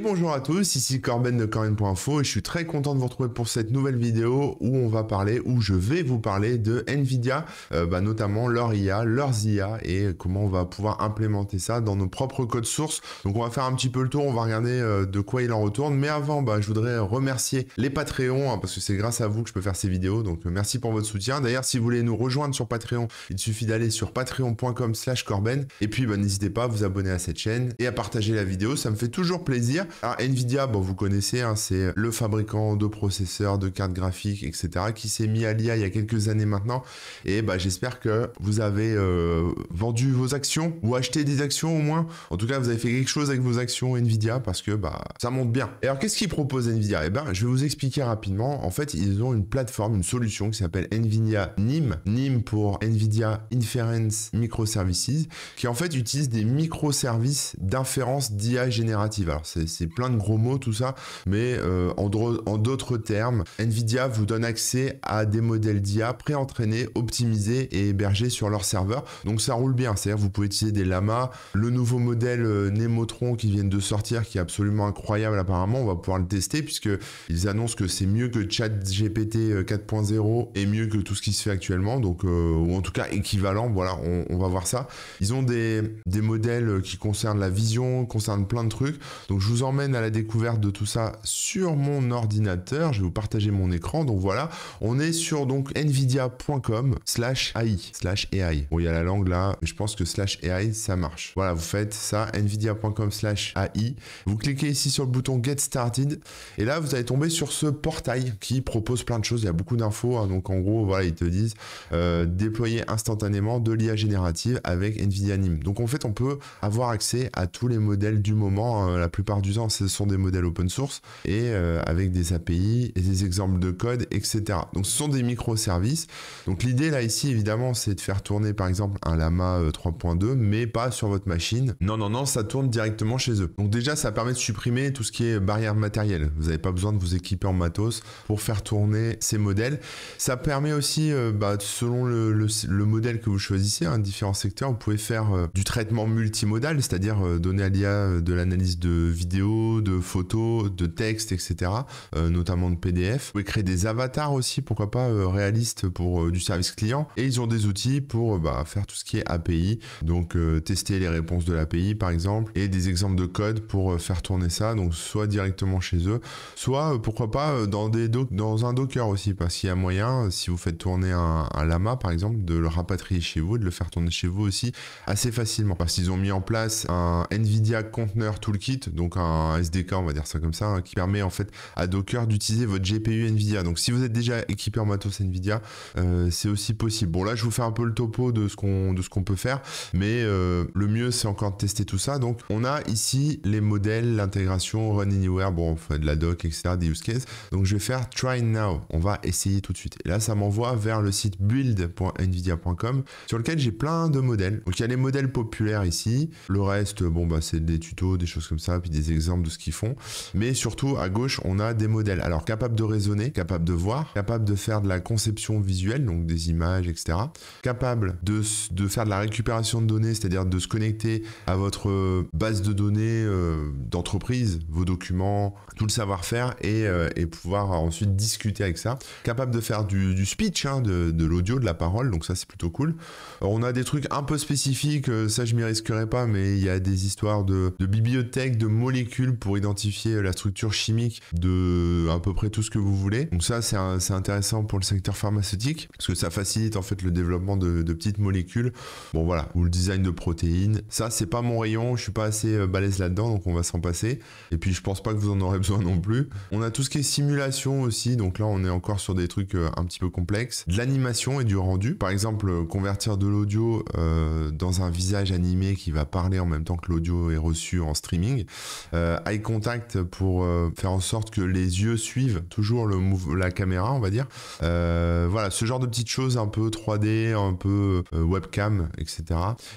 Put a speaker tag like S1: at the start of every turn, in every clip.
S1: bonjour à tous, ici Corben de Corben.info et je suis très content de vous retrouver pour cette nouvelle vidéo où on va parler, où je vais vous parler de Nvidia, euh, bah, notamment leur IA, leurs IA et comment on va pouvoir implémenter ça dans nos propres codes sources. Donc on va faire un petit peu le tour, on va regarder euh, de quoi il en retourne. Mais avant, bah, je voudrais remercier les Patreons hein, parce que c'est grâce à vous que je peux faire ces vidéos. Donc euh, merci pour votre soutien. D'ailleurs, si vous voulez nous rejoindre sur Patreon, il suffit d'aller sur patreon.com slash Corben. Et puis bah, n'hésitez pas à vous abonner à cette chaîne et à partager la vidéo, ça me fait toujours plaisir. Alors, ah, Nvidia, bon, vous connaissez, hein, c'est le fabricant de processeurs, de cartes graphiques, etc., qui s'est mis à l'IA il y a quelques années maintenant. Et bah, j'espère que vous avez euh, vendu vos actions ou acheté des actions au moins. En tout cas, vous avez fait quelque chose avec vos actions Nvidia parce que bah, ça monte bien. alors, qu'est-ce qu'ils proposent Nvidia Eh ben, je vais vous expliquer rapidement. En fait, ils ont une plateforme, une solution qui s'appelle Nvidia NIM. NIM pour Nvidia Inference Microservices, qui en fait utilise des microservices d'inférence d'IA générative. Alors, c'est c'est plein de gros mots, tout ça. Mais euh, en, d'autres termes, Nvidia vous donne accès à des modèles d'IA pré-entraînés, optimisés et hébergés sur leur serveur. Donc ça roule bien. C'est-à-dire, vous pouvez utiliser des lamas, le nouveau modèle euh, Nemotron qui vient de sortir, qui est absolument incroyable apparemment. On va pouvoir le tester puisque ils annoncent que c'est mieux que ChatGPT 4.0 euh, et mieux que tout ce qui se fait actuellement. Donc, ou en tout cas équivalent. Voilà, on, va voir ça. Ils ont des, des modèles qui concernent la vision, concernent plein de trucs. Donc, je vous vous emmène à la découverte de tout ça sur mon ordinateur. Je vais vous partager mon écran. Donc voilà, on est sur donc nvidia.com slash AI slash AI. Bon, il y a la langue là, je pense que slash AI, ça marche. Voilà, vous faites ça, nvidia.com slash AI. Vous cliquez ici sur le bouton Get Started. Et là, vous allez tomber sur ce portail qui propose plein de choses. Il y a beaucoup d'infos. Hein. donc en gros, voilà, ils te disent euh, déployer instantanément de l'IA générative avec NVIDIA NIM. Donc en fait, on peut avoir accès à tous les modèles du moment, hein, la plupart du ce sont des modèles open source et euh, avec des API et des exemples de code, etc. Donc ce sont des microservices. Donc l'idée là ici, évidemment, c'est de faire tourner par exemple un Lama 3.2, euh, mais pas sur votre machine. Non, non, non, ça tourne directement chez eux. Donc déjà, ça permet de supprimer tout ce qui est barrière matérielle. Vous n'avez pas besoin de vous équiper en matos pour faire tourner ces modèles. Ça permet aussi, euh, bah, selon le, modèle que vous choisissez, un hein, différents secteurs, vous pouvez faire du traitement multimodal, c'est-à-dire donner à l'IA de l'analyse de vidéos de photos, de textes, etc. Euh, notamment de PDF. Vous pouvez créer des avatars aussi, pourquoi pas euh, réalistes pour euh, du service client. Et ils ont des outils pour bah, faire tout ce qui est API, donc tester les réponses de l'API par exemple, et des exemples de code pour faire tourner ça, donc soit directement chez eux, soit pourquoi pas dans, des dans un Docker aussi, parce qu'il y a moyen, si vous faites tourner un, un Lama par exemple, de le rapatrier chez vous, de le faire tourner chez vous aussi assez facilement, parce qu'ils ont mis en place un NVIDIA Container Toolkit, donc un un SDK, on va dire ça comme ça, hein, qui permet en fait à Docker d'utiliser votre GPU Nvidia. Donc si vous êtes déjà équipé en matos Nvidia, euh, c'est aussi possible. Bon là, je vous fais un peu le topo de ce qu'on de ce qu'on peut faire, mais euh, le mieux c'est encore de tester tout ça. Donc on a ici les modèles, l'intégration, Run Anywhere, bon, on fait de la doc, etc., des use cases. Donc je vais faire Try Now. On va essayer tout de suite. Et là, ça m'envoie vers le site build.nvidia.com sur lequel j'ai plein de modèles. Donc il y a les modèles populaires ici. Le reste, bon bah c'est des tutos, des choses comme ça, puis des exemple de ce qu'ils font. Mais surtout, à gauche, on a des modèles. Alors, capables de raisonner, capables de voir, capables de faire de la conception visuelle, donc des images, etc. Capables de, faire de la récupération de données, c'est-à-dire de se connecter à votre euh, base de données euh, d'entreprise, vos documents, tout le savoir-faire et, euh, pouvoir ensuite discuter avec ça. Capable de faire du, speech, hein, de, l'audio, de la parole, donc ça c'est plutôt cool. on a des trucs un peu spécifiques, ça je m'y risquerai pas, mais il y a des histoires de, de bibliothèques, de molécules pour identifier la structure chimique de euh, à peu près tout ce que vous voulez. Donc ça, c'est intéressant pour le secteur pharmaceutique parce que ça facilite en fait le développement de, de petites molécules. Bon voilà, ou le design de protéines. Ça, c'est pas mon rayon. Je suis pas assez euh, balèze là-dedans, donc on va s'en passer. Et puis je pense pas que vous en aurez besoin non plus. On a tout ce qui est simulation aussi. Donc là, on est encore sur des trucs euh, un petit peu complexes. De l'animation et du rendu. Par exemple, convertir de l'audio dans un visage animé qui va parler en même temps que l'audio est reçu en streaming. Euh, eye contact pour euh, faire en sorte que les yeux suivent toujours le la caméra, on va dire. Euh, voilà, ce genre de petites choses un peu 3D, un peu webcam, etc.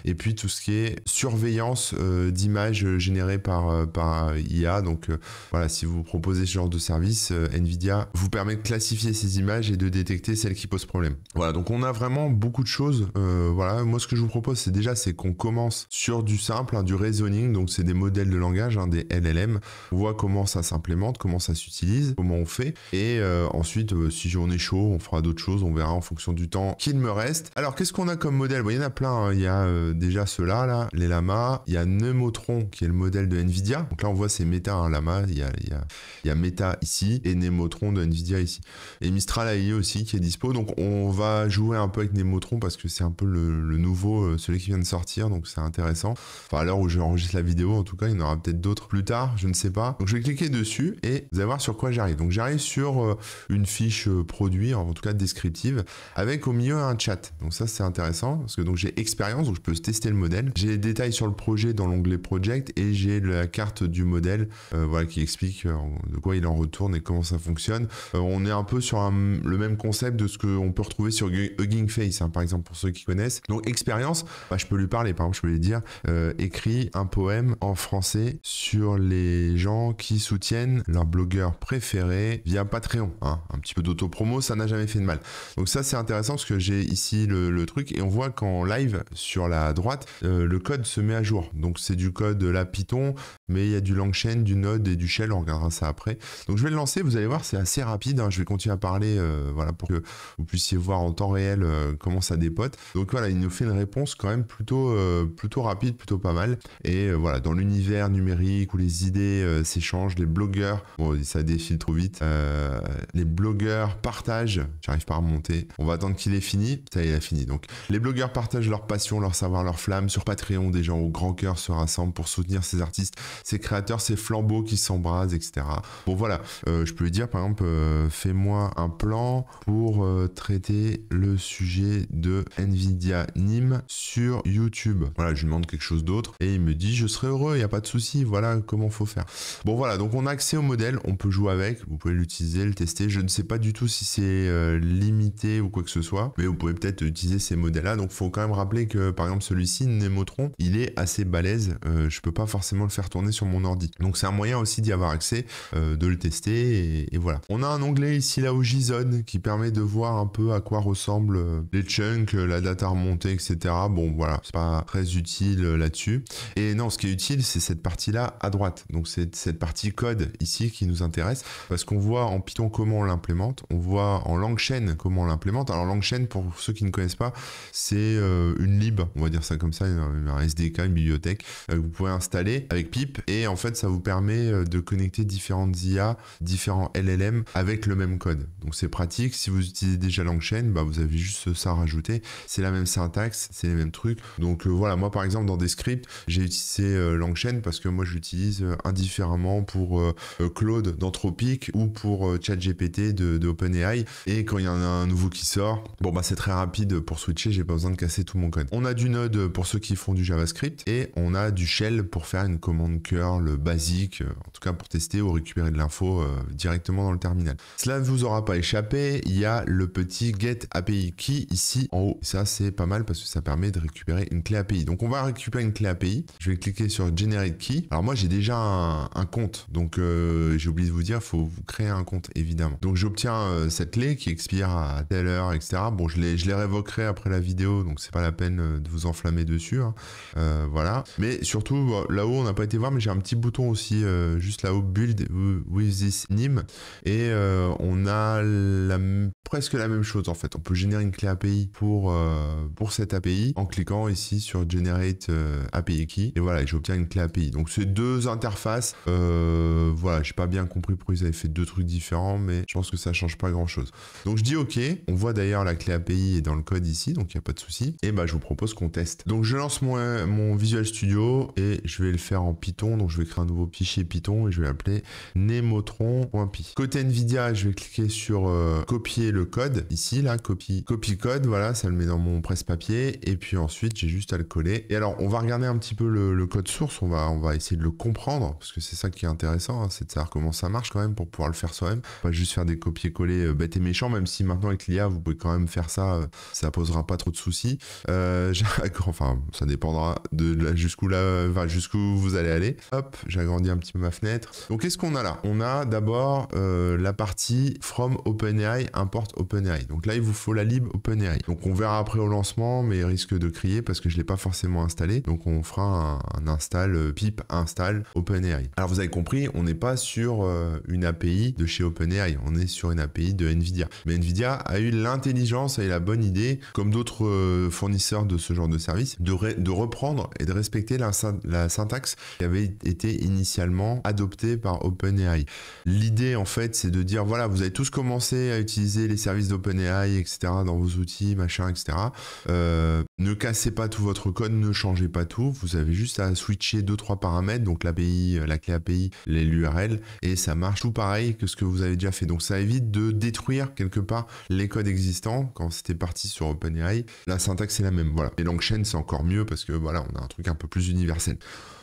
S1: Et puis tout ce qui est surveillance d'images générées par, par IA. Donc voilà, si vous proposez ce genre de service, Nvidia vous permet de classifier ces images et de détecter celles qui posent problème. Voilà, donc on a vraiment beaucoup de choses. voilà, moi ce que je vous propose, c'est déjà c'est qu'on commence sur du simple, hein, du reasoning, donc c'est des modèles de langage, hein, des LLM, on voit comment ça s'implémente, comment ça s'utilise, comment on fait. Et euh, ensuite, euh, si on est chaud, on fera d'autres choses, on verra en fonction du temps qu'il me reste. Alors, qu'est-ce qu'on a comme modèle Il y en a plein. Hein. Il y a euh, déjà ceux-là, les lamas. Il y a Nemotron, qui est le modèle de NVIDIA. Donc là, on voit c'est Meta, un hein, lama. Il y a, y, Meta ici et Nemotron de NVIDIA ici. Et Mistral AI aussi qui est dispo. Donc, on va jouer un peu avec Nemotron parce que c'est un peu le, le nouveau, celui qui vient de sortir. Donc, c'est intéressant. Enfin, à l'heure où j'enregistre la vidéo, en tout cas, il y en aura peut-être d'autres plus tard, je ne sais pas. Donc je vais cliquer dessus et vous allez voir sur quoi j'arrive. Donc j'arrive sur euh, une fiche euh, produit, en tout cas descriptive, avec au milieu un chat. Donc ça c'est intéressant parce que donc j'ai expérience, donc je peux tester le modèle. J'ai les détails sur le projet dans l'onglet project et j'ai la carte du modèle, euh, voilà qui explique de quoi il en retourne et comment ça fonctionne. on est un peu sur le même concept de ce qu'on peut retrouver sur Hugging Face, hein, par exemple pour ceux qui connaissent. Donc expérience, bah, je peux lui parler, par exemple je peux lui dire euh, écris un poème en français sur les gens qui soutiennent leur blogueur préféré via Patreon. Hein. Un petit peu d'autopromo, ça n'a jamais fait de mal. Donc ça c'est intéressant parce que j'ai ici le, truc et on voit qu'en live sur la droite, euh, le code se met à jour. Donc c'est du code la Python, mais il y a du Langchain, du Node et du Shell, on regardera ça après. Donc je vais le lancer, vous allez voir c'est assez rapide, hein. je vais continuer à parler euh, voilà, pour que vous puissiez voir en temps réel euh, comment ça dépote. Donc voilà, il nous fait une réponse quand même plutôt, plutôt rapide, plutôt pas mal. Et voilà, dans l'univers numérique, où les idées euh, s'échangent, les blogueurs, bon, ça défile trop vite, euh, les blogueurs partagent, j'arrive pas à remonter, on va attendre qu'il ait fini, ça il a fini donc. Les blogueurs partagent leur passion, leur savoir, leur flamme, sur Patreon des gens au grand cœur se rassemblent pour soutenir ces artistes, ces créateurs, ces flambeaux qui s'embrasent, etc. Bon voilà, euh, je peux lui dire par exemple, fais-moi un plan pour traiter le sujet de Nvidia Nîmes sur YouTube. Voilà, je lui demande quelque chose d'autre et il me dit je serai heureux, il n'y a pas de souci, voilà comment faut faire. Bon voilà, donc on a accès au modèle, on peut jouer avec, vous pouvez l'utiliser, le tester. Je ne sais pas du tout si c'est euh, limité ou quoi que ce soit, mais vous pouvez peut-être utiliser ces modèles-là. Donc faut quand même rappeler que par exemple celui-ci, Nemotron, il est assez balèze. Je euh, je peux pas forcément le faire tourner sur mon ordi. Donc c'est un moyen aussi d'y avoir accès, euh, de le tester et, voilà. On a un onglet ici là au JSON qui permet de voir un peu à quoi ressemblent les chunks, la à remonter, etc. Bon voilà, c'est pas très utile là-dessus. Et non, ce qui est utile, c'est cette partie-là droite. Donc c'est cette partie code ici qui nous intéresse parce qu'on voit en Python comment on l'implémente, on voit en langue chaîne comment on l'implémente. Alors langue chaîne, pour ceux qui ne connaissent pas, c'est euh, une lib, on va dire ça comme ça, un SDK, une bibliothèque euh, que vous pouvez installer avec pip et en fait ça vous permet euh, de connecter différentes IA, différents LLM avec le même code. Donc c'est pratique. Si vous utilisez déjà langue chaîne, bah, vous avez juste ça à rajouter. C'est la même syntaxe, c'est les mêmes trucs. Donc voilà, moi par exemple dans des scripts, j'ai utilisé euh, langue parce que moi j'utilise euh, indifféremment pour euh, euh, Claude d'Anthropic ou pour ChatGPT de, de OpenAI. Et quand il y en a un nouveau qui sort, bon bah c'est très rapide pour switcher, j'ai pas besoin de casser tout mon code. On a du Node pour ceux qui font du JavaScript et on a du Shell pour faire une commande curl basique, en tout cas pour tester ou récupérer de l'info directement dans le terminal. Cela ne vous aura pas échappé, il y a le petit get API key ici en haut. Ça c'est pas mal parce que ça permet de récupérer une clé API. Donc on va récupérer une clé API. Je vais cliquer sur generate key. Alors moi j'ai déjà un, compte. Donc euh, j'ai oublié de vous dire, il faut créer un compte évidemment. Donc j'obtiens euh, cette clé qui expire à telle heure, etc. Bon, je les, je révoquerai après la vidéo, donc c'est pas la peine euh, de vous enflammer dessus. Hein. voilà. Mais surtout là-haut, on n'a pas été voir, mais j'ai un petit bouton aussi juste là-haut, build with this name, et on a la, presque la même chose en fait. On peut générer une clé API pour pour cette API en cliquant ici sur generate API key, et voilà, j'obtiens une clé API. Donc c'est deux Interface, interfaces. Euh, voilà, j'ai pas bien compris pourquoi ils avaient fait deux trucs différents, mais je pense que ça change pas grand chose. Donc je dis ok. On voit d'ailleurs la clé API est dans le code ici, donc il n'y a pas de souci. Et bah je vous propose qu'on teste. Donc je lance mon, Visual Studio et je vais le faire en Python. Donc je vais créer un nouveau fichier Python et je vais l'appeler nemotron.py. Côté Nvidia, je vais cliquer sur euh, copier le code ici là, copie, copie code. Voilà, ça le met dans mon presse-papier et puis ensuite j'ai juste à le coller. Et alors on va regarder un petit peu le, le code source. On va on va essayer de le comprendre, parce que c'est ça qui est intéressant, hein, c'est de savoir comment ça marche quand même pour pouvoir le faire soi-même. Pas juste faire des copier-coller euh, bêtes et méchants, même si maintenant avec l'IA, vous pouvez quand même faire ça, euh, ça posera pas trop de soucis. Euh, enfin, ça dépendra de jusqu'où là, jusqu'où vous allez aller. Hop, j'agrandis un petit peu ma fenêtre. Donc, qu'est-ce qu'on a là On a d'abord la partie from OpenAI import OpenAI. Donc là, il vous faut la lib OpenAI. Donc on verra après au lancement, mais risque de crier parce que je l'ai pas forcément installé. Donc on fera un, install pip install OpenAI. Alors vous avez compris, on n'est pas sur euh, une API de chez OpenAI, on est sur une API de Nvidia. Mais Nvidia a eu l'intelligence et la bonne idée, comme d'autres euh, fournisseurs de ce genre de service, de, reprendre et de respecter la, syntaxe qui avait été initialement adoptée par OpenAI. L'idée en fait, c'est de dire voilà, vous avez tous commencé à utiliser les services d'OpenAI, etc. dans vos outils, machin, etc. Euh, ne cassez pas tout votre code, ne changez pas tout. Vous avez juste à switcher deux trois paramètres. Donc l'API, euh, la clé API, les URL et ça marche tout pareil que ce que vous avez déjà fait. Donc ça évite de détruire quelque part les codes existants quand c'était parti sur OpenAI. La syntaxe est la même, voilà. Et chaîne, c'est encore mieux parce que voilà, on a un truc un peu plus universel.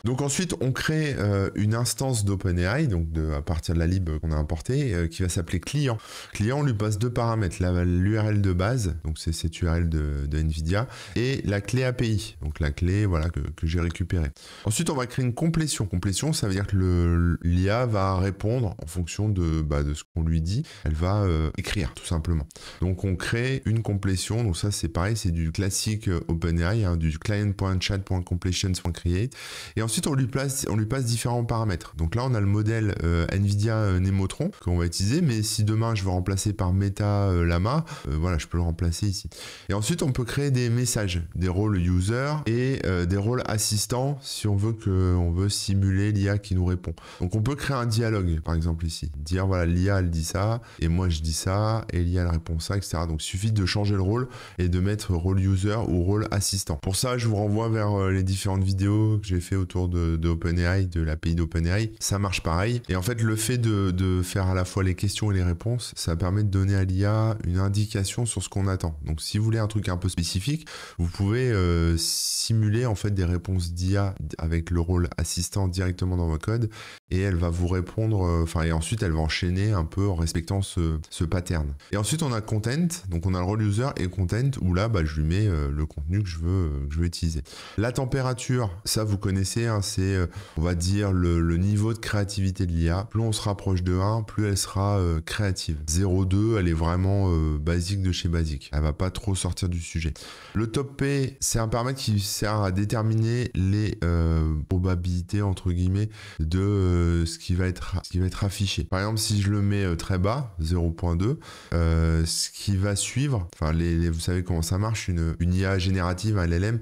S1: Donc ensuite, on crée euh, une instance d'OpenAI, donc de, à partir de la lib qu'on a importée, euh, qui va s'appeler client. Client, on lui passe deux paramètres, l'URL de base, donc c'est cette URL de, NVIDIA, et la clé API, donc la clé voilà que, que j'ai récupérée. Ensuite, on va créer une complétion complétion, ça veut dire que l'IA va répondre en fonction de, bah, de ce qu'on lui dit. Elle va euh, écrire, tout simplement. Donc, on crée une complétion. Donc, ça, c'est pareil, c'est du classique euh, OpenAI, hein, du client.chat.completions.create. Et ensuite, on lui, place, on lui passe différents paramètres. Donc là, on a le modèle euh, NVIDIA Nemotron qu'on va utiliser. Mais si demain, je veux remplacer par Meta Lama, voilà, je peux le remplacer ici. Et ensuite, on peut créer des messages, des rôles user et des rôles assistants si on veut que on veut simuler l'IA qui nous répond. Donc on peut créer un dialogue, par exemple ici. Dire, voilà, l'IA, elle dit ça, et moi je dis ça, et l'IA, elle répond ça, etc. Donc il suffit de changer le rôle et de mettre rôle user ou rôle assistant. Pour ça, je vous renvoie vers euh, les différentes vidéos que j'ai fait autour de, de OpenAI, de l'API d'OpenAI. Ça marche pareil. Et en fait, le fait de, faire à la fois les questions et les réponses, ça permet de donner à l'IA une indication sur ce qu'on attend. Donc si vous voulez un truc un peu spécifique, vous pouvez euh, simuler en fait des réponses d'IA avec le rôle assistant directement dans votre code, et elle va vous répondre, euh, enfin, et ensuite elle va enchaîner un peu en respectant ce, pattern. Et ensuite, on a content, donc on a le role user et content où là, bah, je lui mets euh, le contenu que je veux, euh, je veux utiliser. La température, ça vous connaissez, hein, c'est, on va dire, le, niveau de créativité de l'IA. Plus on se rapproche de 1, plus elle sera créative. 0,2, elle est vraiment basique de chez basique. Elle va pas trop sortir du sujet. Le top P, c'est un paramètre qui sert à déterminer les probabilités entre guillemets de euh, ce qui va être ce qui va être affiché. Par exemple, si je le mets euh, très bas, 0.2, euh, ce qui va suivre, enfin les, vous savez comment ça marche, une, IA générative, à LLM,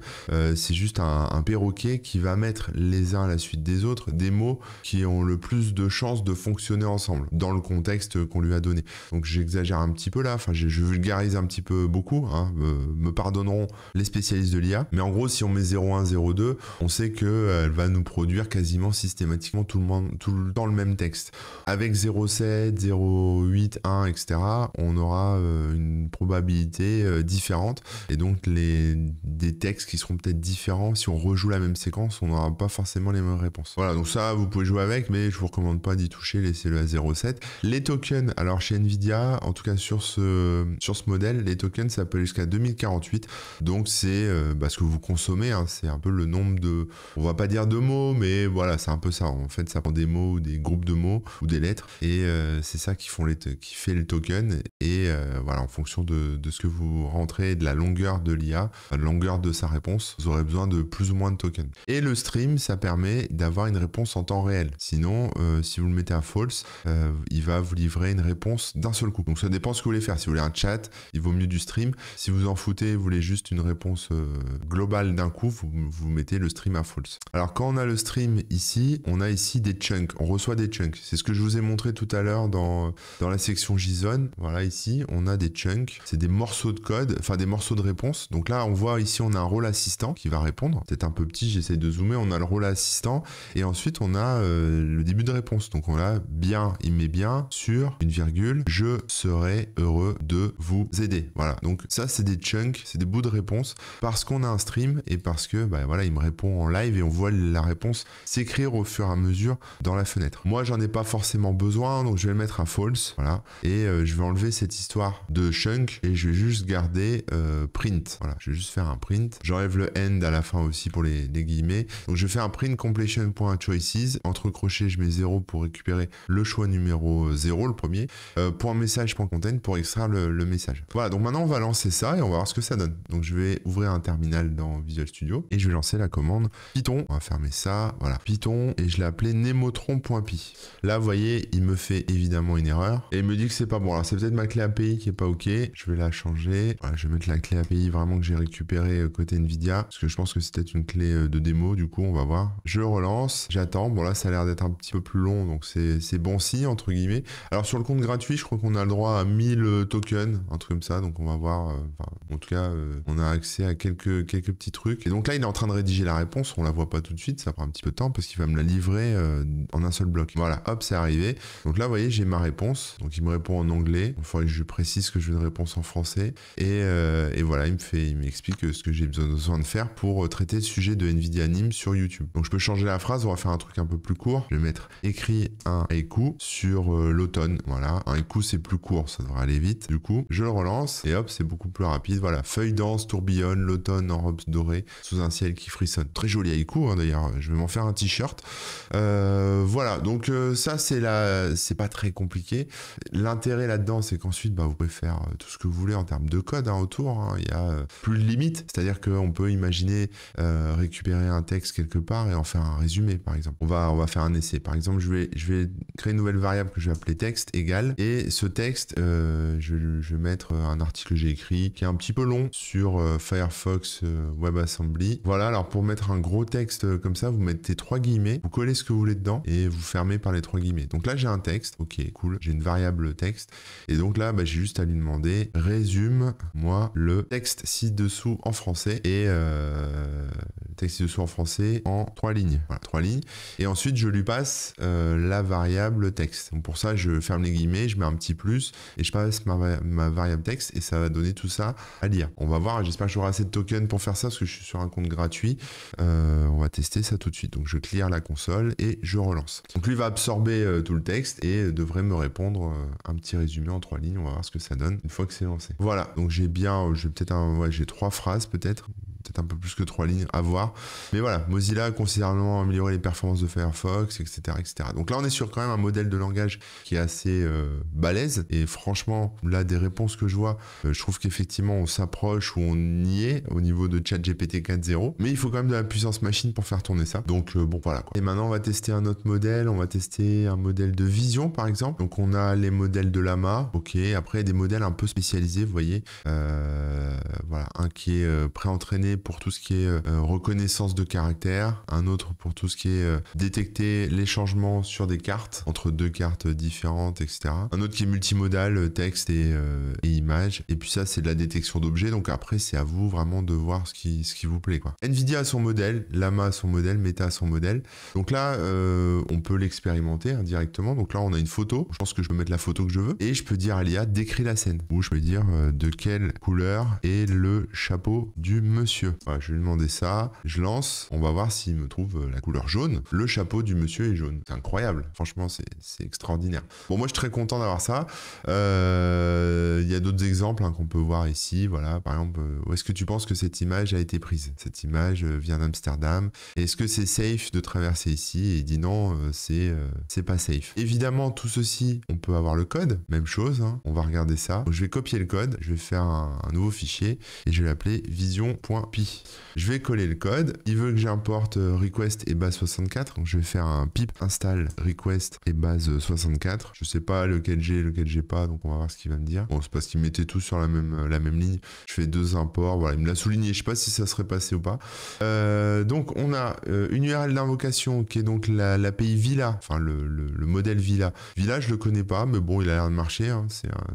S1: c'est juste un, perroquet qui va mettre les uns à la suite des autres des mots qui ont le plus de chances de fonctionner ensemble dans le contexte qu'on lui a donné. Donc j'exagère un petit peu là, enfin je, vulgarise un petit peu beaucoup, hein, me pardonneront les spécialistes de l'IA, mais en gros si on met 0.1, 0.2, on sait elle va nous produire quasi systématiquement tout le, monde, tout le temps le même texte. Avec 0,7, 0,8, 1, etc., on aura euh, une probabilité euh, différente. Et donc, les, des textes qui seront peut-être différents, si on rejoue la même séquence, on n'aura pas forcément les mêmes réponses. Voilà, donc ça, vous pouvez jouer avec, mais je vous recommande pas d'y toucher, laissez-le à 0,7. Les tokens, alors chez Nvidia, en tout cas sur ce, sur ce modèle, les tokens, ça peut jusqu'à 2048. Donc, c'est parce euh, bah, ce que vous consommez, hein, c'est un peu le nombre de... On va pas dire de mots, mais... Bon, voilà, c'est un peu ça. En fait, ça prend des mots ou des groupes de mots ou des lettres. Et euh, c'est ça qui, font les qui fait le token. Et euh, voilà, en fonction de, ce que vous rentrez et de la longueur de l'IA, la longueur de sa réponse, vous aurez besoin de plus ou moins de tokens. Et le stream, ça permet d'avoir une réponse en temps réel. Sinon, euh, si vous le mettez à false, il va vous livrer une réponse d'un seul coup. Donc ça dépend ce que vous voulez faire. Si vous voulez un chat, il vaut mieux du stream. Si vous en foutez, vous voulez juste une réponse globale d'un coup, vous, vous mettez le stream à false. Alors quand on a le stream ici, on a ici des chunks, on reçoit des chunks. C'est ce que je vous ai montré tout à l'heure dans, dans la section JSON. Voilà, ici, on a des chunks, c'est des morceaux de code, enfin des morceaux de réponse. Donc là, on voit ici, on a un rôle assistant qui va répondre. C'est un peu petit, j'essaie de zoomer, on a le rôle assistant et ensuite on a euh, le début de réponse. Donc on a bien, il met bien sur une virgule, je serai heureux de vous aider. Voilà. Donc ça c'est des chunks, c'est des bouts de réponse parce qu'on a un stream et parce que bah voilà, il me répond en live et on voit la réponse s'écrire au fur et à mesure dans la fenêtre. Moi, j'en ai pas forcément besoin, donc je vais le mettre un false, voilà, et euh, je vais enlever cette histoire de chunk et je vais juste garder euh, print. Voilà, je vais juste faire un print. J'enlève le end à la fin aussi pour les, guillemets. Donc je fais un print completion.choices. Entre crochets, je mets 0 pour récupérer le choix numéro 0, le premier. Pour euh, point message pour extraire le, message. Voilà, donc maintenant on va lancer ça et on va voir ce que ça donne. Donc je vais ouvrir un terminal dans Visual Studio et je vais lancer la commande Python. On va fermer ça, voilà. Python et je l'ai appelé nemotron.py. Là, vous voyez, il me fait évidemment une erreur et il me dit que c'est pas bon. Alors, c'est peut-être ma clé API qui est pas OK. Je vais la changer. Voilà, je vais mettre la clé API vraiment que j'ai récupérée euh, côté NVIDIA parce que je pense que c'était une clé euh, de démo. Du coup, on va voir. Je relance, j'attends. Bon, là, ça a l'air d'être un petit peu plus long, donc c'est bon si, entre guillemets. Alors, sur le compte gratuit, je crois qu'on a le droit à 1000 euh, tokens, un truc comme ça. Donc, on va voir. en tout cas, on a accès à quelques, quelques petits trucs. Et donc là, il est en train de rédiger la réponse. On la voit pas tout de suite, ça prend un petit peu de temps parce qu'il va me la livrer euh, en un seul bloc. Voilà, hop, c'est arrivé. Donc là, vous voyez, j'ai ma réponse. Donc il me répond en anglais. Il faudrait que je précise que je veux une réponse en français. Et, euh, voilà, il me fait, il m'explique euh, ce que j'ai besoin de faire pour traiter le sujet de Nvidia Anime sur YouTube. Donc je peux changer la phrase. On va faire un truc un peu plus court. Je vais mettre écrit un écou sur l'automne. Voilà, un écou c'est plus court, ça devrait aller vite. Du coup, je le relance et hop, c'est beaucoup plus rapide. Voilà, feuilles dense, tourbillonne, l'automne en robe dorée sous un ciel qui frissonne. Très joli haïku hein, d'ailleurs. Je vais m'en faire un t-shirt. Euh, voilà, donc euh, ça c'est la, c'est pas très compliqué. L'intérêt là-dedans, c'est qu'ensuite, bah, vous pouvez faire euh, tout ce que vous voulez en termes de code hein, autour. Hein. Il y a plus de limite, c'est-à-dire qu'on peut imaginer récupérer un texte quelque part et en faire un résumé, par exemple. On va, on va faire un essai. Par exemple, je vais, je vais créer une nouvelle variable que je vais appeler texte égal. et ce texte, je, vais mettre un article que j'ai écrit qui est un petit peu long sur Firefox WebAssembly. Voilà, alors pour mettre un gros texte comme ça, vous mettez trois guillemets, vous collez ce que vous voulez dedans et vous fermez par les trois guillemets. Donc là, j'ai un texte, ok, cool, j'ai une variable texte, et donc là, bah, j'ai juste à lui demander, résume-moi le texte ci-dessous en français, et euh, texte ci-dessous en français en trois lignes. Voilà, trois lignes. Et ensuite, je lui passe euh, la variable texte. pour ça, je ferme les guillemets, je mets un petit plus, et je passe ma, variable texte, et ça va donner tout ça à lire. On va voir, j'espère que j'aurai assez de tokens pour faire ça, parce que je suis sur un compte gratuit. Euh, on va tester ça tout de suite. Donc je je clear la console et je relance. Donc lui va absorber euh, tout le texte et euh, devrait me répondre euh, un petit résumé en trois lignes. On va voir ce que ça donne une fois que c'est lancé. Voilà, donc j'ai bien, j'ai peut-être un, ouais, j'ai trois phrases peut-être c'est un peu plus que trois lignes à voir. Mais voilà, Mozilla a considérablement amélioré les performances de Firefox, etc., etc. Donc là, on est sur quand même un modèle de langage qui est assez euh, balèze. Et franchement, là, des réponses que je vois, euh, je trouve qu'effectivement, on s'approche ou on y est au niveau de ChatGPT 4.0. Mais il faut quand même de la puissance machine pour faire tourner ça. Donc euh, bon, voilà. Quoi. Et maintenant, on va tester un autre modèle. On va tester un modèle de vision, par exemple. Donc on a les modèles de Lama. Ok. Après, des modèles un peu spécialisés, vous voyez. voilà, un qui est pré-entraîné pour tout ce qui est euh, euh, reconnaissance de caractère, un autre pour tout ce qui est euh, détecter les changements sur des cartes, entre deux cartes différentes, etc. Un autre qui est multimodal, texte et, image. Et puis ça, c'est de la détection d'objets. Donc après, c'est à vous vraiment de voir ce qui, ce qui vous plaît. Nvidia a son modèle, Lama a son modèle, Meta a son modèle. Donc là, on peut l'expérimenter hein, directement. Donc là, on a une photo. Je pense que je peux mettre la photo que je veux. Et je peux dire à l'IA, décris la scène. Ou je peux dire de quelle couleur est le chapeau du monsieur. Je je lui demander ça, je lance, on va voir s'il me trouve euh, la couleur jaune. Le chapeau du monsieur est jaune. C'est incroyable, franchement, c'est extraordinaire. Bon, moi je suis très content d'avoir ça. Euh, il y a d'autres exemples hein, qu'on peut voir ici, voilà, par exemple, euh, où est-ce que tu penses que cette image a été prise Cette image vient d'Amsterdam. Est-ce que c'est safe de traverser ici Et il dit non, c'est c'est pas safe. Évidemment, tout ceci, on peut avoir le code, même chose, hein. on va regarder ça. je vais copier le code, je vais faire un, un nouveau fichier et je vais l'appeler vision.py. Je vais coller le code. Il veut que j'importe euh, request et base 64. je vais faire un pip install request et base 64. Euh, je sais pas lequel j'ai, lequel j'ai pas. Donc on va voir ce qu'il va me dire. Bon, c'est parce qu'il mettait tout sur la même, euh, la même ligne. Je fais deux imports. Voilà, il me l'a souligné. Je sais pas si ça serait passé ou pas. donc on a une URL d'invocation qui est donc l'API la Villa. Enfin, le, modèle Villa. Villa, je le connais pas, mais bon, il a l'air de marcher. Hein.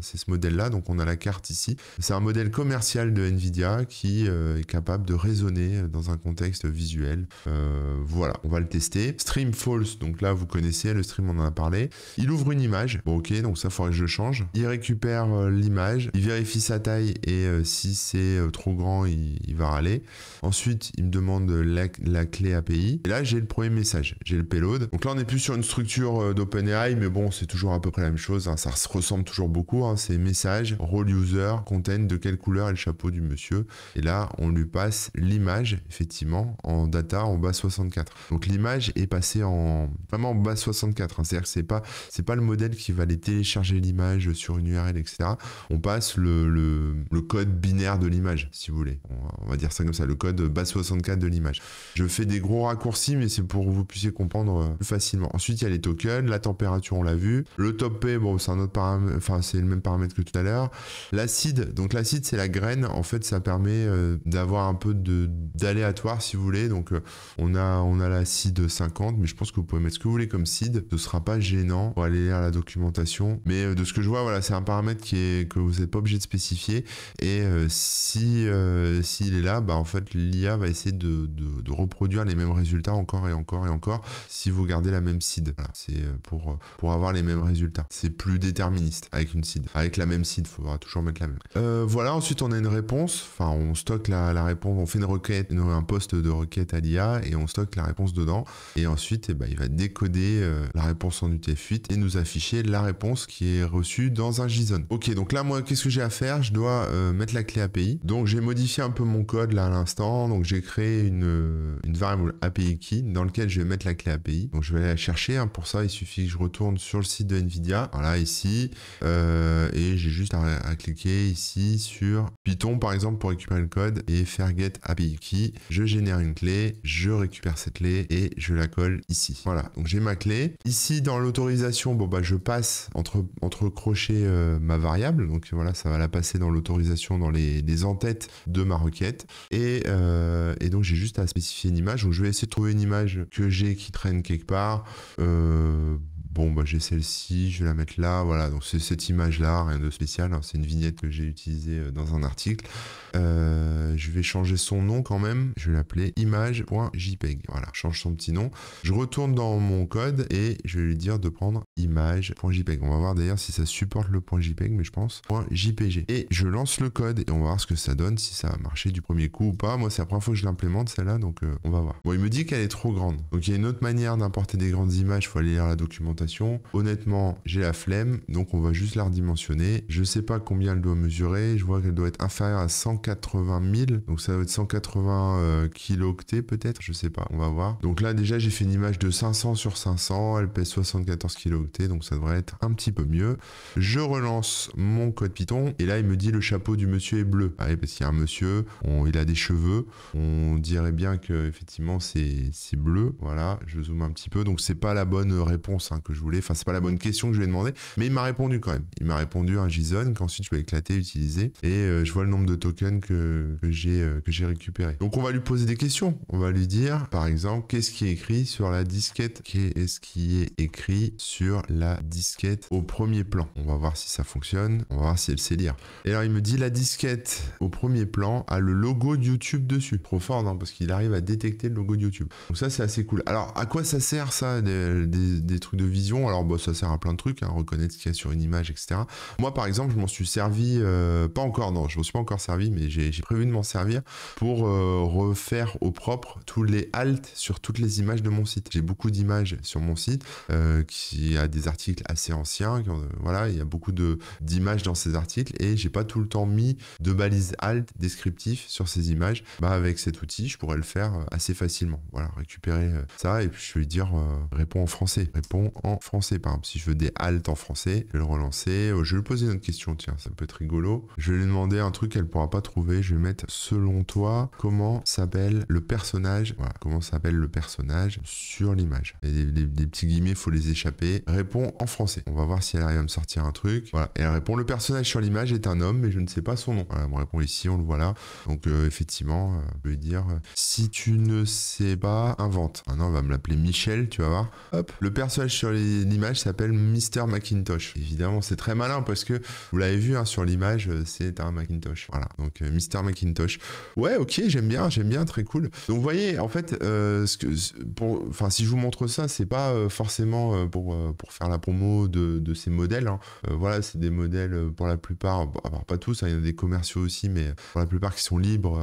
S1: C'est ce modèle-là. Donc on a la carte ici. C'est un modèle commercial de Nvidia qui est capable de raisonner euh, dans un contexte visuel. Euh, voilà, on va le tester. Stream false, donc là vous connaissez, le stream on en a parlé. Il ouvre une image. ok, donc ça faudrait que je change. Il récupère euh, l'image, il vérifie sa taille et si c'est trop grand, il, va râler. Ensuite, il me demande la, clé API. Et là, j'ai le premier message, j'ai le payload. Donc là, on n'est plus sur une structure d'OpenAI, mais bon, c'est toujours à peu près la même chose. Hein. Ça se ressemble toujours beaucoup. Hein. C'est message, role user, content, de quelle couleur est le chapeau du monsieur. Et là, on lui passe l'image, effectivement, en data en bas 64. Donc l'image est passée en vraiment en bas 64. Hein. C'est-à-dire que c'est pas c'est pas le modèle qui va aller télécharger l'image sur une URL, etc. On passe le, le, code binaire de l'image, si vous voulez. On va, dire ça comme ça, le code bas 64 de l'image. Je fais des gros raccourcis, mais c'est pour que vous puissiez comprendre euh, plus facilement. Ensuite, il y a les tokens, la température, on l'a vu. Le top P, bon, c'est un autre paramètre, enfin c'est le même paramètre que tout à l'heure. L'acide, donc l'acide, c'est la graine. En fait, ça permet euh, d'avoir un peu d'aléatoire si vous voulez. Donc euh, on a on a la seed 50, mais je pense que vous pouvez mettre ce que vous voulez comme seed. Ce sera pas gênant pour aller lire la documentation. Mais euh, de ce que je vois, voilà, c'est un paramètre qui est que vous n'êtes pas obligé de spécifier. Et euh, si il s'il est là, bah en fait l'IA va essayer de, de, reproduire les mêmes résultats encore et encore et encore si vous gardez la même seed. c'est pour pour avoir les mêmes résultats. C'est plus déterministe avec une seed. Avec la même seed, il faudra toujours mettre la même. voilà. Ensuite, on a une réponse. Enfin, on stocke la, la réponse on fait une requête, un poste de requête à l'IA et on stocke la réponse dedans. Et ensuite, eh ben, il va décoder euh, la réponse en UTF-8 et nous afficher la réponse qui est reçue dans un JSON. Ok, donc là, moi, qu'est-ce que j'ai à faire Je dois euh, mettre la clé API. Donc, j'ai modifié un peu mon code là à l'instant. Donc, j'ai créé une, euh, variable API key dans laquelle je vais mettre la clé API. Donc, je vais aller la chercher. Hein. Pour ça, il suffit que je retourne sur le site de NVIDIA. Voilà, ici. et j'ai juste à cliquer ici sur Python, par exemple, pour récupérer le code et faire API key, je génère une clé, je récupère cette clé et je la colle ici. Voilà, donc j'ai ma clé. Ici, dans l'autorisation, bon bah je passe entre, entre crochets euh, ma variable, donc voilà, ça va la passer dans l'autorisation, dans les, les, entêtes de ma requête. Et, euh, et donc j'ai juste à spécifier une image, donc je vais essayer de trouver une image que j'ai qui traîne quelque part. Euh, bon, bah, j'ai celle-ci, je vais la mettre là. Voilà, donc c'est cette image-là, rien de spécial. Hein. C'est une vignette que j'ai utilisée euh, dans un article. Euh, je vais changer son nom quand même. Je vais l'appeler image.jpg. Voilà, je change son petit nom. Je retourne dans mon code et je vais lui dire de prendre image.jpg. On va voir d'ailleurs si ça supporte le .jpeg, mais je pense .jpg. Et je lance le code et on va voir ce que ça donne, si ça a marché du premier coup ou pas. Moi, c'est la première fois que je l'implémente celle-là, donc euh, on va voir. Bon, il me dit qu'elle est trop grande. Donc il y a une autre manière d'importer des grandes images. Il faut aller lire la documentation Honnêtement, j'ai la flemme, donc on va juste la redimensionner. Je sais pas combien elle doit mesurer. Je vois qu'elle doit être inférieure à 180 000. Donc ça doit être 180 kilo octets peut-être. Je sais pas. On va voir. Donc là, déjà, j'ai fait une image de 500 sur 500. Elle pèse 74 octets Donc ça devrait être un petit peu mieux. Je relance mon code Python. Et là, il me dit le chapeau du monsieur est bleu. Ah, parce qu'il y a un monsieur. il a des cheveux. On dirait bien que effectivement c'est bleu. Voilà. Je zoome un petit peu. Donc c'est pas la bonne réponse hein, je voulais. Enfin, c'est pas la bonne question que je lui ai demandé, mais il m'a répondu quand même. Il m'a répondu un JSON qu'ensuite je vais éclater, utiliser. Et euh, je vois le nombre de tokens que, j'ai que j'ai euh, récupéré. Donc on va lui poser des questions. On va lui dire, par exemple, qu'est-ce qui est écrit sur la disquette Qu'est-ce qui est écrit sur la disquette au premier plan On va voir si ça fonctionne. On va voir si elle sait lire. Et alors il me dit la disquette au premier plan a le logo de YouTube dessus. Trop fort, non hein, Parce qu'il arrive à détecter le logo de YouTube. Donc ça c'est assez cool. Alors à quoi ça sert ça des, des trucs de vision alors, ça sert à plein de trucs, hein, reconnaître ce qu'il y a sur une image, etc. Moi, par exemple, je m'en suis servi, euh, pas encore, non, je m'en suis pas encore servi, mais j'ai prévu de m'en servir pour euh, refaire au propre tous les halts sur toutes les images de mon site. J'ai beaucoup d'images sur mon site euh, qui a des articles assez anciens. voilà, il y a beaucoup d'images dans ces articles et j'ai pas tout le temps mis de balises alt descriptif sur ces images. Bah, avec cet outil, je pourrais le faire assez facilement. Voilà, récupérer ça et puis je vais lui dire réponds en français, réponds en français. Par exemple, si je veux des haltes en français, je vais le relancer. Euh, je vais lui poser une autre question, tiens, ça peut être rigolo. Je vais lui demander un truc qu'elle pourra pas trouver. Je vais mettre selon toi, comment s'appelle le personnage Voilà, comment s'appelle le personnage sur l'image. Et des, petits guillemets, faut les échapper. Réponds en français. On va voir si elle arrive à me sortir un truc. Voilà, et elle répond le personnage sur l'image est un homme, mais je ne sais pas son nom. elle me répond ici, on le voit là. Donc euh, effectivement, euh, je vais dire si tu ne sais pas, invente. Maintenant, on va me l'appeler Michel, tu vas voir. Hop, le personnage sur l'image l'image s'appelle Mr Macintosh. Évidemment, c'est très malin parce que vous l'avez vu hein, sur l'image, euh, c'est un Macintosh. Voilà, donc euh, Mr Macintosh. Ouais, ok, j'aime bien, j'aime bien, très cool. Donc vous voyez, en fait, euh, ce que, pour, enfin, si je vous montre ça, c'est pas forcément pour, pour faire la promo de, ces modèles. Hein. voilà, c'est des modèles pour la plupart, pas tous, hein, il y a des commerciaux aussi, mais pour la plupart qui sont libres.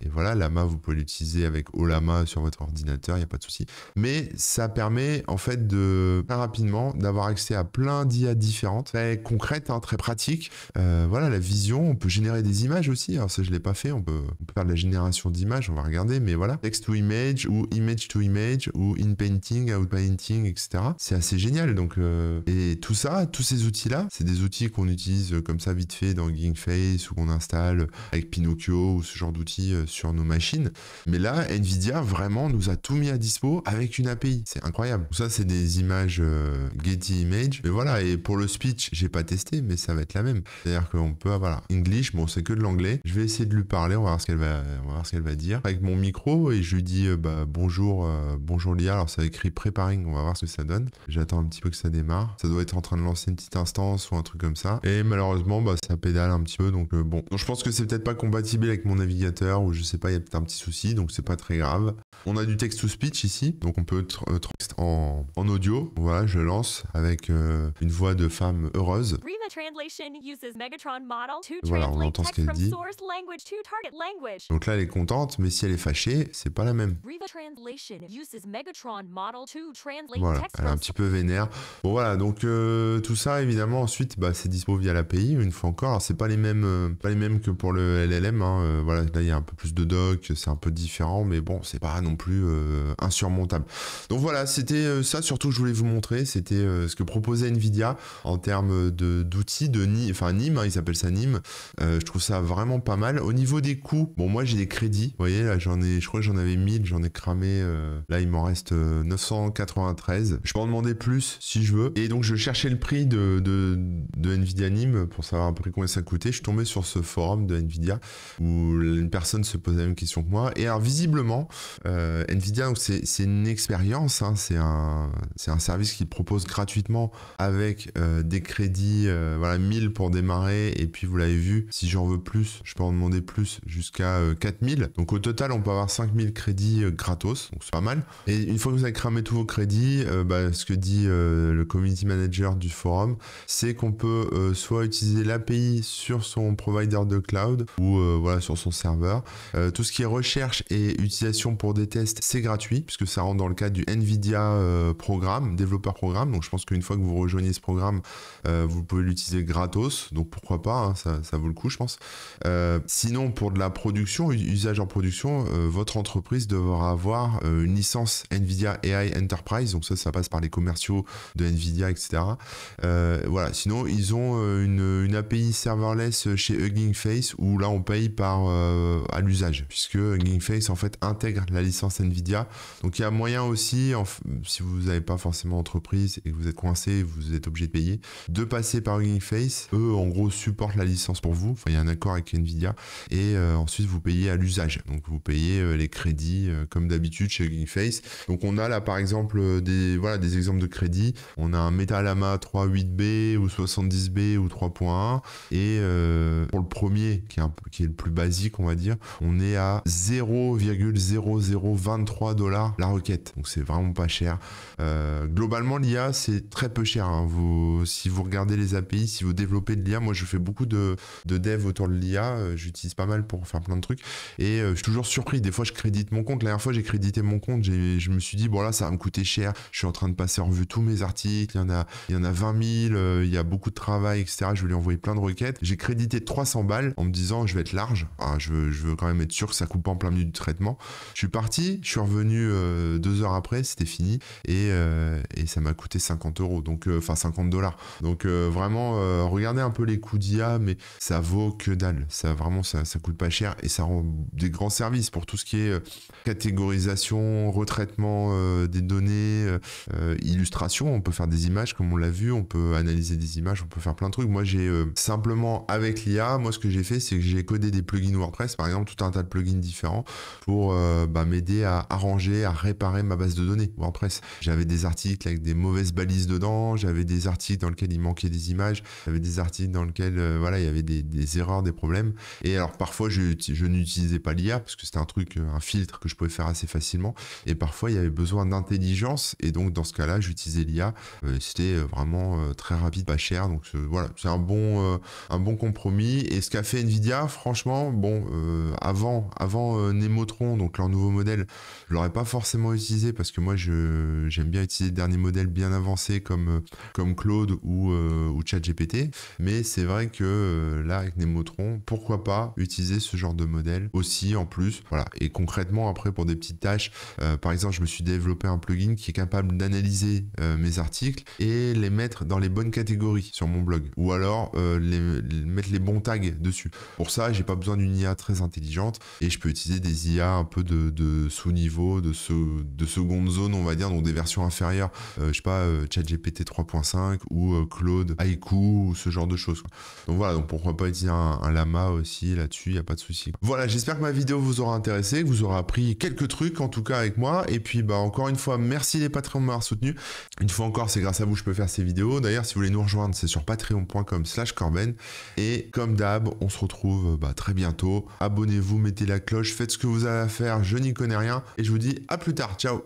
S1: et voilà, Lama, vous pouvez l'utiliser avec Olama sur votre ordinateur, il n'y a pas de souci. Mais ça permet en fait de très euh, rapidement, d'avoir accès à plein d'IA différentes, très concrètes, hein, très pratiques. Euh, voilà, la vision, on peut générer des images aussi. Alors ça, je l'ai pas fait. On peut, faire de la génération d'images, on va regarder. Mais voilà, text to image ou image to image ou in painting, out painting, etc. C'est assez génial. Donc euh, et tout ça, tous ces outils-là, c'est des outils qu'on utilise comme ça vite fait dans Face ou qu'on installe avec Pinocchio ou ce genre d'outils sur nos machines. Mais là, Nvidia vraiment nous a tout mis à dispo avec une API. C'est incroyable. ça, c'est des images euh, Getty Image. Mais voilà, et pour le speech, j'ai pas testé, mais ça va être la même. C'est-à-dire qu'on peut avoir English, bon, c'est que de l'anglais. Je vais essayer de lui parler, on va voir ce qu'elle va, voir ce qu'elle va dire. Avec mon micro, et je lui dis, euh, bah, bonjour, euh, bonjour Lia. Alors, ça écrit preparing, on va voir ce que ça donne. J'attends un petit peu que ça démarre. Ça doit être en train de lancer une petite instance ou un truc comme ça. Et malheureusement, bah, ça pédale un petit peu, donc bon. Donc, je pense que c'est peut-être pas compatible avec mon navigateur, ou je sais pas, il y a peut-être un petit souci, donc c'est pas très grave. On a du text-to-speech ici, donc on peut être en, en audio. Voilà, je lance avec euh, une voix de femme heureuse. Voilà, on entend ce qu'elle dit. Donc là, elle est contente, mais si elle est fâchée, c'est pas la même. Voilà, elle est un petit peu vénère. Bon voilà, donc euh, tout ça, évidemment, ensuite, bah, c'est dispo via l'API, une fois encore. c'est pas les mêmes euh, pas les mêmes que pour le LLM. Hein, voilà, là, il y a un peu plus de doc, c'est un peu différent, mais bon, c'est pas non plus insurmontable. Donc voilà, c'était ça. Surtout, je voulais vous montrer, c'était euh, ce que proposait Nvidia en termes d'outils de, de enfin NIM, hein, ils appellent ça NIM. Euh, je trouve ça vraiment pas mal. Au niveau des coûts, bon moi j'ai des crédits, vous voyez là j'en ai, je crois que j'en avais 1000, j'en ai cramé, euh, là il m'en reste 993. Je peux en demander plus si je veux. Et donc je cherchais le prix de, de, Nvidia NIM pour savoir à peu combien ça coûtait. Je suis tombé sur ce forum de Nvidia où une personne se posait la même question que moi. Et alors visiblement, Nvidia, c'est une expérience, hein. c'est un, un Service propose gratuitement avec euh, des crédits, euh, voilà, 1000 pour démarrer. Et puis, vous l'avez vu, si j'en veux plus, je peux en demander plus jusqu'à 4000. Euh, Donc, au total, on peut avoir 5000 crédits gratos. Donc, c'est pas mal. Et une fois que vous avez cramé tous vos crédits, bah, ce que dit le community manager du forum, c'est qu'on peut soit utiliser l'API sur son provider de cloud ou voilà, sur son serveur. tout ce qui est recherche et utilisation pour des tests, c'est gratuit puisque ça rentre dans le cadre du NVIDIA programme développeur programme. Donc je pense qu'une fois que vous rejoignez ce programme, euh, vous pouvez l'utiliser gratos. Donc pourquoi pas, hein, ça, vaut le coup, je pense. Euh, sinon, pour de la production, usage en production, euh, votre entreprise devra avoir une licence NVIDIA AI Enterprise. Donc ça, ça passe par les commerciaux de NVIDIA, etc. voilà. Sinon, ils ont une, API serverless chez Hugging Face où là, on paye par à l'usage, puisque Hugging Face en fait intègre la licence NVIDIA. Donc il y a moyen aussi, si vous n'avez pas forcément entreprise et que vous êtes coincé, vous êtes obligé de payer, de passer par Face. Eux, en gros, supportent la licence pour vous. Enfin, il y a un accord avec Nvidia. Et euh, ensuite, vous payez à l'usage. Donc, vous payez euh, les crédits euh, comme d'habitude chez Face. Donc, on a là, par exemple, des, voilà, des exemples de crédits. On a un Metalama 3.8B ou 70B ou 3.1. Et pour le premier, qui est, un, qui est le plus basique, on va dire, on est à 0,0023 dollars la requête. Donc, c'est vraiment pas cher globalement, l'IA, c'est très peu cher. Hein. si vous regardez les API, si vous développez de l'IA, moi, je fais beaucoup de, dev autour de l'IA. Euh, j'utilise pas mal pour faire plein de trucs. Et euh, je suis toujours surpris. Des fois, je crédite mon compte. La dernière fois, j'ai crédité mon compte. Je me suis dit, bon, là, ça va me coûter cher. Je suis en train de passer en revue tous mes articles. Il y en a, il y en a 20 000. Euh, il y a beaucoup de travail, etc. Je vais lui envoyer plein de requêtes. J'ai crédité 300 balles en me disant, je vais être large. Ah, je, veux, quand même être sûr que ça coupe pas en plein milieu du traitement. Je suis parti. Je suis revenu deux heures après. C'était fini. Et, et ça m'a coûté 50 euros, donc euh, enfin 50 dollars. Donc euh, vraiment, euh, regardez un peu les coûts d'IA, mais ça vaut que dalle. Ça vraiment, ça, ça coûte pas cher et ça rend des grands services pour tout ce qui est catégorisation, retraitement des données, illustration. On peut faire des images, comme on l'a vu, on peut analyser des images, on peut faire plein de trucs. Moi, j'ai simplement avec l'IA, moi ce que j'ai fait, c'est que j'ai codé des plugins WordPress, par exemple, tout un tas de plugins différents pour bah, m'aider à arranger, à réparer ma base de données WordPress. J'avais des articles avec des mauvaises balises dedans, j'avais des articles dans lesquels il manquait des images, j'avais des articles dans lesquels euh, voilà, il y avait des, erreurs, des problèmes. Et alors parfois je, n'utilisais pas l'IA parce que c'était un truc, euh, un filtre que je pouvais faire assez facilement. Et parfois il y avait besoin d'intelligence et donc dans ce cas-là j'utilisais l'IA. Euh, c'était vraiment très rapide, pas cher. Donc voilà, c'est un bon un bon compromis. Et ce qu'a fait Nvidia, franchement, bon avant avant Nemotron, donc leur nouveau modèle, je l'aurais pas forcément utilisé parce que moi j'aime bien utiliser derniers modèles bien avancés comme, euh, comme Claude ou, euh, ou ChatGPT. Mais c'est vrai que euh, là, avec Nemotron, pourquoi pas utiliser ce genre de modèle aussi en plus. Voilà. Et concrètement, après, pour des petites tâches, par exemple, je me suis développé un plugin qui est capable d'analyser mes articles et les mettre dans les bonnes catégories sur mon blog. Ou alors, les, mettre les bons tags dessus. Pour ça, j'ai pas besoin d'une IA très intelligente et je peux utiliser des IA un peu de, sous-niveau, de, de seconde zone, on va dire, donc des versions inférieures euh, je sais pas, euh, ChatGPT 3.5 ou euh, Claude Haiku ou ce genre de choses. Donc voilà, donc pourquoi pas utiliser un, lama aussi là-dessus, il n'y a pas de souci. Voilà, j'espère que ma vidéo vous aura intéressé, que vous aurez appris quelques trucs en tout cas avec moi. Et puis bah encore une fois, merci les patrons de m'avoir soutenu. Une fois encore, c'est grâce à vous que je peux faire ces vidéos. D'ailleurs, si vous voulez nous rejoindre, c'est sur patreon.com slash corben. Et comme d'hab, on se retrouve bah, très bientôt. Abonnez-vous, mettez la cloche, faites ce que vous avez à faire, je n'y connais rien. Et je vous dis à plus tard, ciao